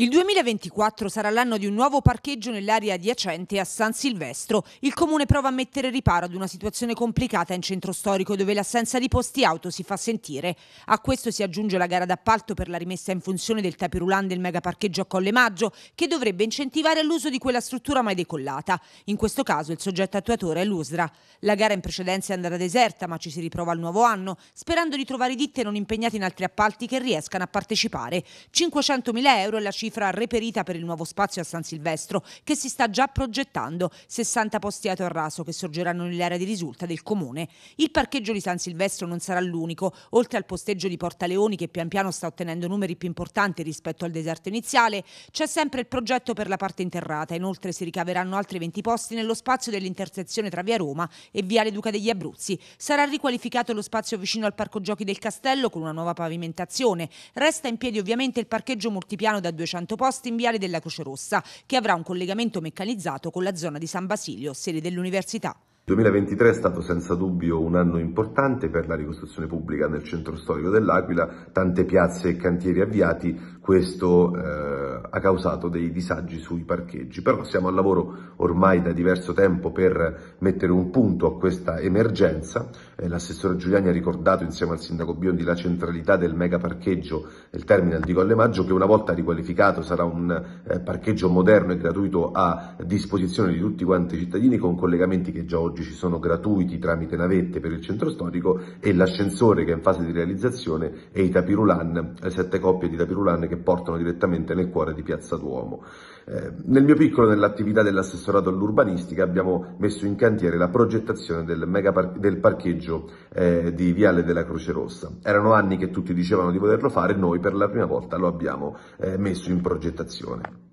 Il 2024 sarà l'anno di un nuovo parcheggio nell'area adiacente a San Silvestro. Il comune prova a mettere riparo ad una situazione complicata in centro storico dove l'assenza di posti auto si fa sentire. A questo si aggiunge la gara d'appalto per la rimessa in funzione del tapirulan del megaparcheggio a Colle Maggio che dovrebbe incentivare l'uso di quella struttura mai decollata. In questo caso il soggetto attuatore è l'USRA. La gara in precedenza è andata deserta ma ci si riprova al nuovo anno sperando di trovare ditte non impegnate in altri appalti che riescano a partecipare. 500.000 euro è la cifra cifra reperita per il nuovo spazio a San Silvestro che si sta già progettando, 60 posti a raso che sorgeranno nell'area di risulta del comune. Il parcheggio di San Silvestro non sarà l'unico, oltre al posteggio di Porta Leoni che pian piano sta ottenendo numeri più importanti rispetto al deserto iniziale, c'è sempre il progetto per la parte interrata, inoltre si ricaveranno altri 20 posti nello spazio dell'intersezione tra via Roma e viale Duca degli Abruzzi. Sarà riqualificato lo spazio vicino al parco giochi del castello con una nuova pavimentazione. Resta in piedi ovviamente il parcheggio multipiano da 200 200 posti in Viale della Croce Rossa, che avrà un collegamento meccanizzato con la zona di San Basilio, sede dell'università. Il 2023 è stato senza dubbio un anno importante per la ricostruzione pubblica nel centro storico dell'Aquila, tante piazze e cantieri avviati, questo eh, ha causato dei disagi sui parcheggi, però siamo al lavoro ormai da diverso tempo per mettere un punto a questa emergenza, eh, l'assessore Giuliani ha ricordato insieme al sindaco Biondi la centralità del mega parcheggio, il terminal di Colle Maggio, che una volta riqualificato sarà un eh, parcheggio moderno e gratuito a disposizione di tutti quanti i cittadini con collegamenti che già oggi ci sono gratuiti tramite navette per il centro storico e l'ascensore che è in fase di realizzazione e i tapirulan, le eh, sette coppie di tapirulan che portano direttamente nel cuore di di Piazza Duomo. Eh, nel mio piccolo, nell'attività dell'assessorato all'urbanistica, abbiamo messo in cantiere la progettazione del, par del parcheggio eh, di Viale della Croce Rossa. Erano anni che tutti dicevano di poterlo fare, noi per la prima volta lo abbiamo eh, messo in progettazione.